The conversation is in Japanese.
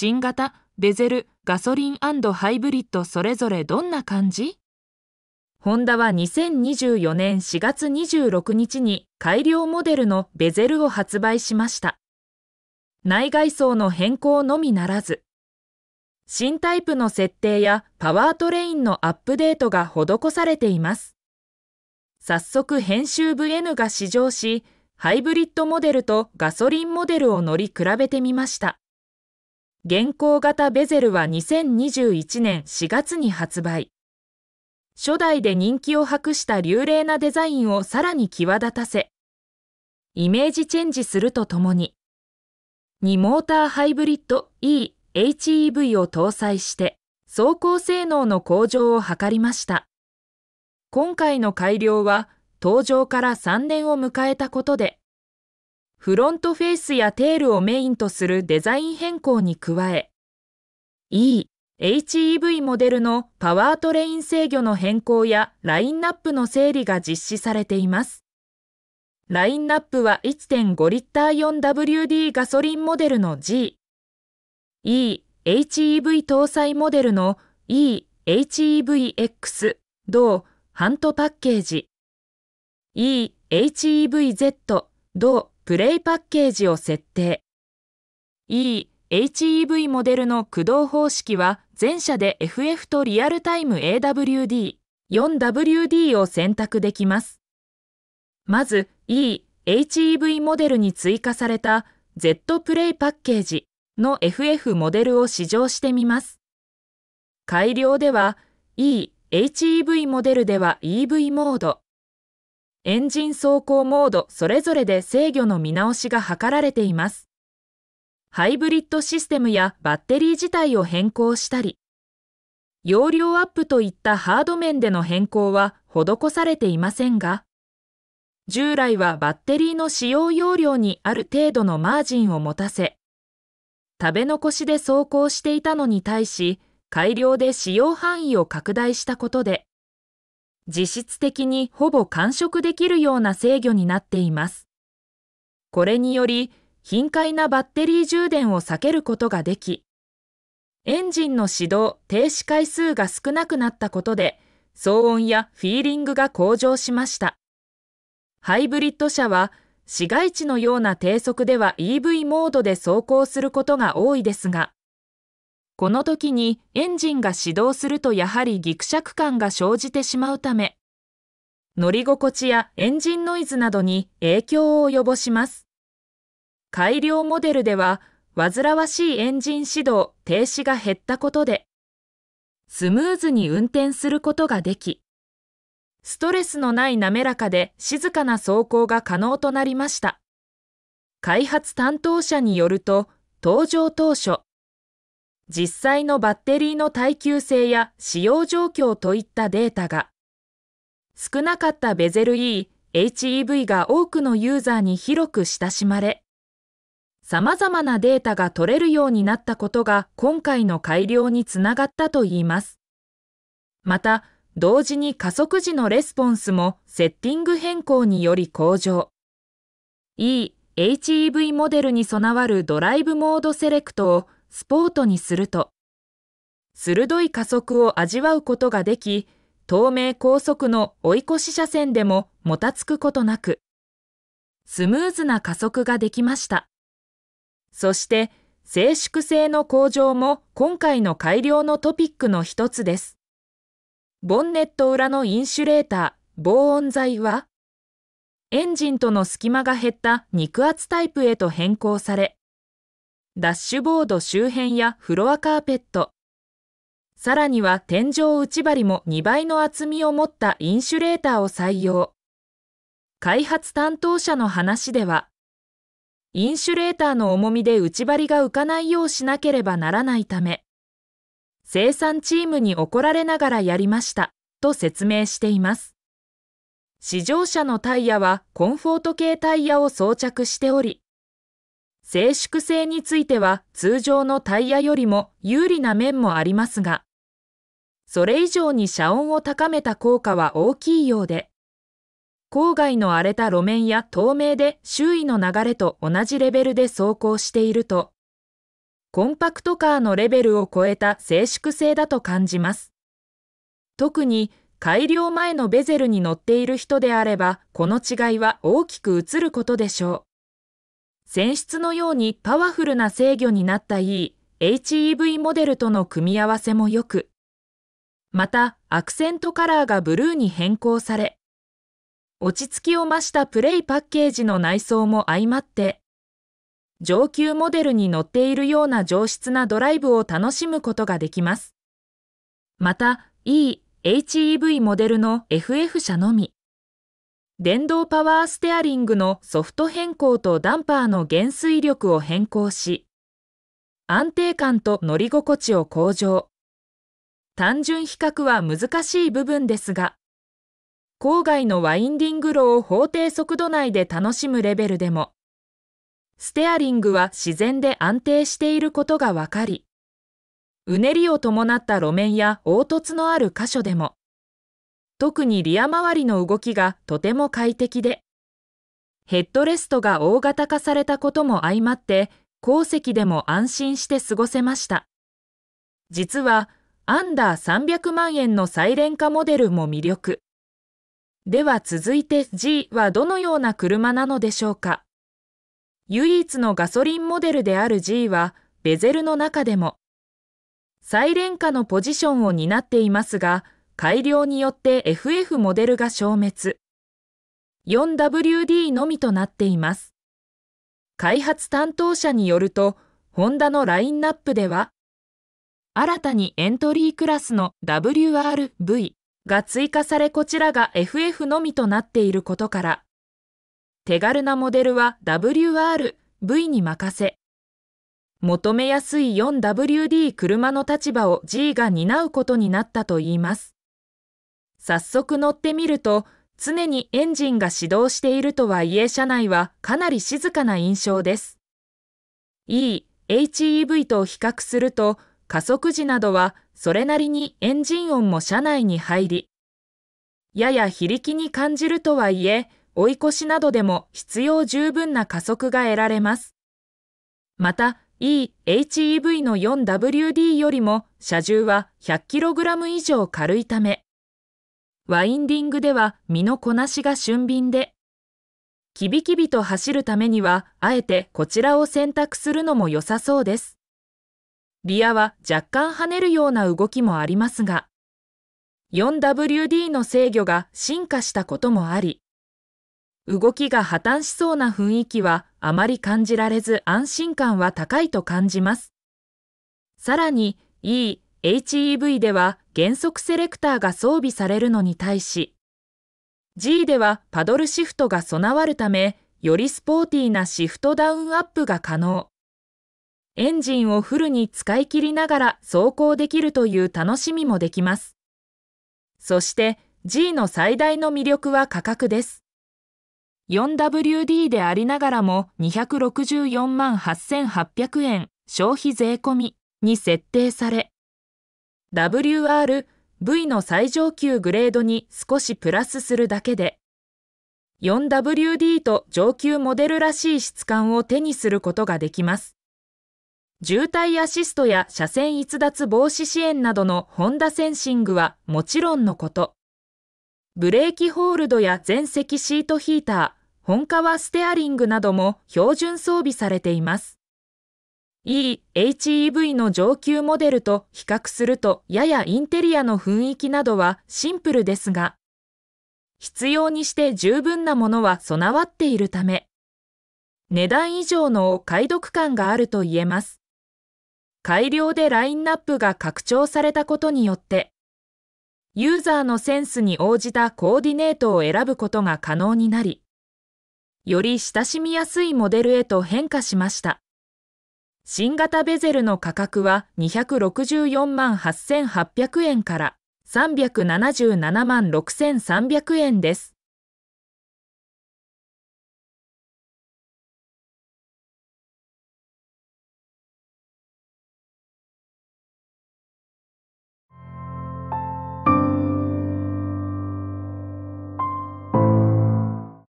新型、デゼル、ガソリンハイブリッドそれぞれどんな感じホンダは2024年4月26日に改良モデルのベゼルを発売しました。内外装の変更のみならず、新タイプの設定やパワートレインのアップデートが施されています。早速編集部 N が試乗し、ハイブリッドモデルとガソリンモデルを乗り比べてみました。現行型ベゼルは2021年4月に発売。初代で人気を博した流麗なデザインをさらに際立たせ、イメージチェンジするとともに、2モーターハイブリッド E HEV を搭載して、走行性能の向上を図りました。今回の改良は、登場から3年を迎えたことで、フロントフェイスやテールをメインとするデザイン変更に加え、E、HEV モデルのパワートレイン制御の変更やラインナップの整理が実施されています。ラインナップは1.5リッター 4WD ガソリンモデルの G、E、HEV 搭載モデルの E、HEVX、同、ハントパッケージ、E、HEVZ、同、プレイパッケージを設定。E、HEV モデルの駆動方式は全車で FF とリアルタイム AWD、4WD を選択できます。まず E、HEV モデルに追加された Z プレイパッケージの FF モデルを試乗してみます。改良では E、HEV モデルでは EV モード、エンジン走行モードそれぞれで制御の見直しが図られています。ハイブリッドシステムやバッテリー自体を変更したり、容量アップといったハード面での変更は施されていませんが、従来はバッテリーの使用容量にある程度のマージンを持たせ、食べ残しで走行していたのに対し、改良で使用範囲を拡大したことで、実質的にほぼ完食できるような制御になっています。これにより、頻回なバッテリー充電を避けることができ、エンジンの始動・停止回数が少なくなったことで、騒音やフィーリングが向上しました。ハイブリッド車は、市街地のような低速では EV モードで走行することが多いですが、この時にエンジンが始動するとやはりギクシャク感が生じてしまうため、乗り心地やエンジンノイズなどに影響を及ぼします。改良モデルでは、煩わしいエンジン始動停止が減ったことで、スムーズに運転することができ、ストレスのない滑らかで静かな走行が可能となりました。開発担当者によると、登場当初、実際のバッテリーの耐久性や使用状況といったデータが少なかったベゼル E、HEV が多くのユーザーに広く親しまれ様々なデータが取れるようになったことが今回の改良につながったといいますまた同時に加速時のレスポンスもセッティング変更により向上 E、HEV モデルに備わるドライブモードセレクトをスポートにすると、鋭い加速を味わうことができ、東名高速の追い越し車線でももたつくことなく、スムーズな加速ができました。そして、静粛性の向上も今回の改良のトピックの一つです。ボンネット裏のインシュレーター、防音材は、エンジンとの隙間が減った肉厚タイプへと変更され、ダッシュボード周辺やフロアカーペット、さらには天井内張りも2倍の厚みを持ったインシュレーターを採用。開発担当者の話では、インシュレーターの重みで内張りが浮かないようしなければならないため、生産チームに怒られながらやりましたと説明しています。試乗車のタイヤはコンフォート系タイヤを装着しており、静粛性については通常のタイヤよりも有利な面もありますが、それ以上に遮音を高めた効果は大きいようで、郊外の荒れた路面や透明で周囲の流れと同じレベルで走行していると、コンパクトカーのレベルを超えた静粛性だと感じます。特に改良前のベゼルに乗っている人であれば、この違いは大きく映ることでしょう。泉質のようにパワフルな制御になった e い HEV モデルとの組み合わせも良く、またアクセントカラーがブルーに変更され、落ち着きを増したプレイパッケージの内装も相まって、上級モデルに乗っているような上質なドライブを楽しむことができます。また、E、HEV モデルの FF 車のみ、電動パワーステアリングのソフト変更とダンパーの減衰力を変更し、安定感と乗り心地を向上。単純比較は難しい部分ですが、郊外のワインディング路を法定速度内で楽しむレベルでも、ステアリングは自然で安定していることがわかり、うねりを伴った路面や凹凸のある箇所でも、特にリア周りの動きがとても快適で、ヘッドレストが大型化されたことも相まって、後席でも安心して過ごせました。実は、アンダー300万円のサイレン化モデルも魅力。では続いて G はどのような車なのでしょうか唯一のガソリンモデルである G はベゼルの中でもサイレン化のポジションを担っていますが改良によって FF モデルが消滅。4WD のみとなっています。開発担当者によると、ホンダのラインナップでは、新たにエントリークラスの WRV が追加されこちらが FF のみとなっていることから、手軽なモデルは WRV に任せ、求めやすい 4WD 車の立場を G が担うことになったといいます。早速乗ってみると、常にエンジンが始動しているとはいえ車内はかなり静かな印象です。E-HEV と比較すると、加速時などはそれなりにエンジン音も車内に入り、やや非力に感じるとはいえ、追い越しなどでも必要十分な加速が得られます。また、E-HEV の 4WD よりも車重は 100kg 以上軽いため、ワインディングでは身のこなしが俊敏で、キビキビと走るためには、あえてこちらを選択するのも良さそうです。リアは若干跳ねるような動きもありますが、4WD の制御が進化したこともあり、動きが破綻しそうな雰囲気はあまり感じられず安心感は高いと感じます。さらに、E、HEV では減速セレクターが装備されるのに対し、G ではパドルシフトが備わるため、よりスポーティーなシフトダウンアップが可能。エンジンをフルに使い切りながら走行できるという楽しみもできます。そして G の最大の魅力は価格です。4WD でありながらも264万8800円消費税込みに設定され、WRV の最上級グレードに少しプラスするだけで 4WD と上級モデルらしい質感を手にすることができます渋滞アシストや車線逸脱防止支援などのホンダセンシングはもちろんのことブレーキホールドや全席シートヒーター本革ステアリングなども標準装備されています EHEV の上級モデルと比較するとややインテリアの雰囲気などはシンプルですが、必要にして十分なものは備わっているため、値段以上のお読感があると言えます。改良でラインナップが拡張されたことによって、ユーザーのセンスに応じたコーディネートを選ぶことが可能になり、より親しみやすいモデルへと変化しました。新型ベゼルの価格は264万8800円から377万6300円です。